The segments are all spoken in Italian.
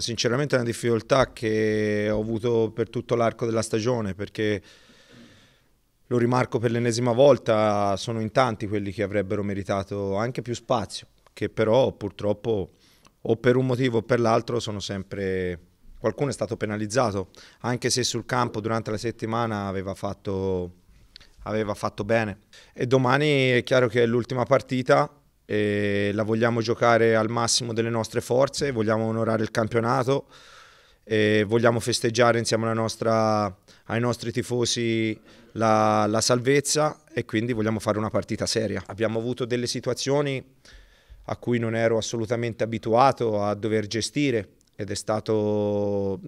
Sinceramente è una difficoltà che ho avuto per tutto l'arco della stagione perché lo rimarco per l'ennesima volta, sono in tanti quelli che avrebbero meritato anche più spazio, che però purtroppo o per un motivo o per l'altro sono sempre... Qualcuno è stato penalizzato, anche se sul campo durante la settimana aveva fatto, aveva fatto bene. E domani è chiaro che è l'ultima partita, la vogliamo giocare al massimo delle nostre forze, vogliamo onorare il campionato e vogliamo festeggiare insieme nostra, ai nostri tifosi la, la, salvezza e quindi vogliamo fare una partita seria. Abbiamo avuto delle situazioni a cui non ero assolutamente abituato a dover gestire ed è stato...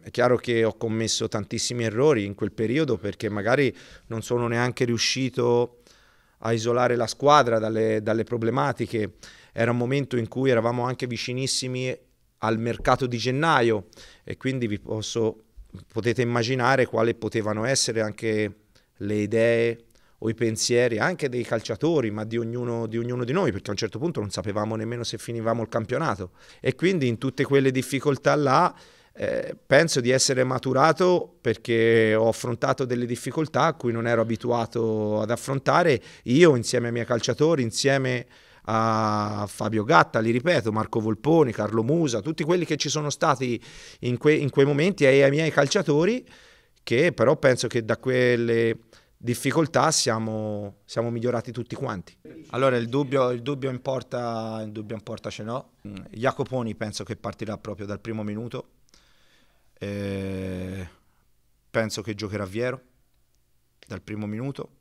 È chiaro che ho commesso tantissimi errori in quel periodo perché magari non sono neanche riuscito a isolare la squadra dalle, dalle problematiche. Era un momento in cui eravamo anche vicinissimi al mercato di gennaio e quindi vi posso, potete immaginare quali potevano essere anche le idee o i pensieri anche dei calciatori, ma di ognuno, di ognuno di noi, perché a un certo punto non sapevamo nemmeno se finivamo il campionato. E quindi in tutte quelle difficoltà là eh, penso di essere maturato perché ho affrontato delle difficoltà a cui non ero abituato ad affrontare io insieme ai miei calciatori, insieme a Fabio Gatta, li ripeto, Marco Volponi, Carlo Musa, tutti quelli che ci sono stati in, que- in quei momenti e ai miei calciatori che però penso che da quelle difficoltà siamo, siamo migliorati tutti quanti. Allora il dubbio, il dubbio, in, porta, il dubbio in porta ce n'ho, Jacoponi penso che partirà proprio dal primo minuto eh, penso che giocherà Viero dal primo minuto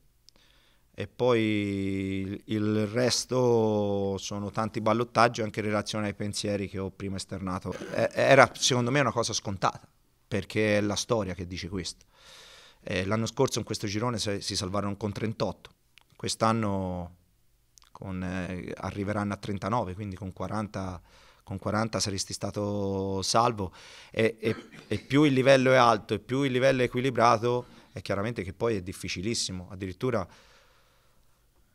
e poi il resto sono tanti ballottaggi anche in relazione ai pensieri che ho prima esternato. Era secondo me una cosa scontata perché è la storia che dice questo. Eh, l'anno scorso in questo girone si salvarono con 38, quest'anno con, eh, arriveranno a 39, quindi con 40 con 40 saresti stato salvo e, e, e più il livello è alto e più il livello è equilibrato è chiaramente che poi è difficilissimo, addirittura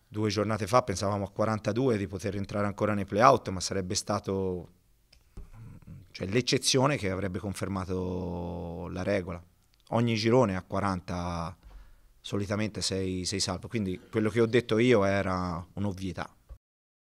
due giornate fa pensavamo a 42 di poter entrare ancora nei playout, ma sarebbe stato cioè, l'eccezione che avrebbe confermato la regola. Ogni girone a 40 solitamente sei, sei salvo, quindi quello che ho detto io era un'ovvietà.